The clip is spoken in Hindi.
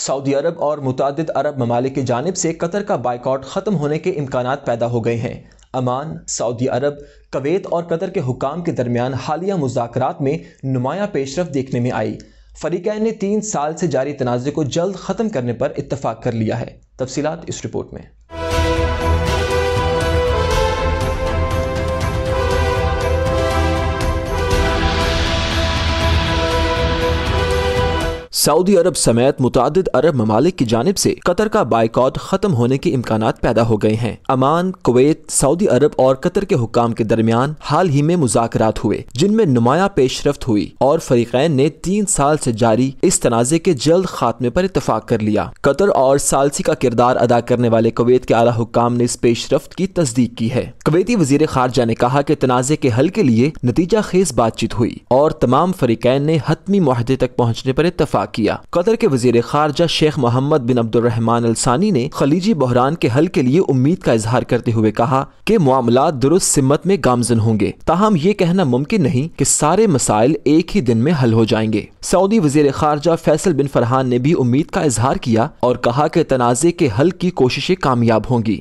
सऊदी अरब और मुतद अरब ममालिक की जानब से कतर का बाइकआउट ख़त्म होने के इम्कान पैदा हो गए हैं अमान सऊदी अरब कवैत और कतर के हुकाम के दरमियान हालिया मुजाकर में नुमाया पेशरफ देखने में आई फरीकैन ने तीन साल से जारी तनाज़े को जल्द ख़त्म करने पर इतफाक़ कर लिया है तफसीत इस रिपोर्ट में सऊदी अरब समेत मुतद अरब ममालिक की जानब से कतर का बाइकआउट खत्म होने के इम्कान पैदा हो गए हैं अमान कुवैत सऊदी अरब और कतर के हुकाम के दरमियान हाल ही में मुजाकर हुए जिनमें नुमाया पेशरफ हुई और फरीकैन ने तीन साल ऐसी जारी इस तनाजे के जल्द खात्मे पर इतफाक कर लिया कतर और सालसी का किरदार अदा करने वाले कुवैत के आला हुकाम ने इस पेशरफ की तस्दीक की है कुवैती वजीर खारजा ने कहा की तनाजे के हल के लिए नतीजा खेज बातचीत हुई और तमाम फरीकैन ने हतमी माहदे तक पहुँचने आरोप इतफाक किया कतर के वजीर खारजा शेख मोहम्मद बिन रहमान अलसानी ने खलीजी बहरान के हल के लिए उम्मीद का इजहार करते हुए कहा कि मामला दुरुस्त सिमत में गामजन होंगे ताहम ये कहना मुमकिन नहीं कि सारे मसाइल एक ही दिन में हल हो जाएंगे सऊदी वजीर खारजा फैसल बिन फरहान ने भी उम्मीद का इजहार किया और कहा कि तनाज़े के हल की कोशिशें कामयाब होंगी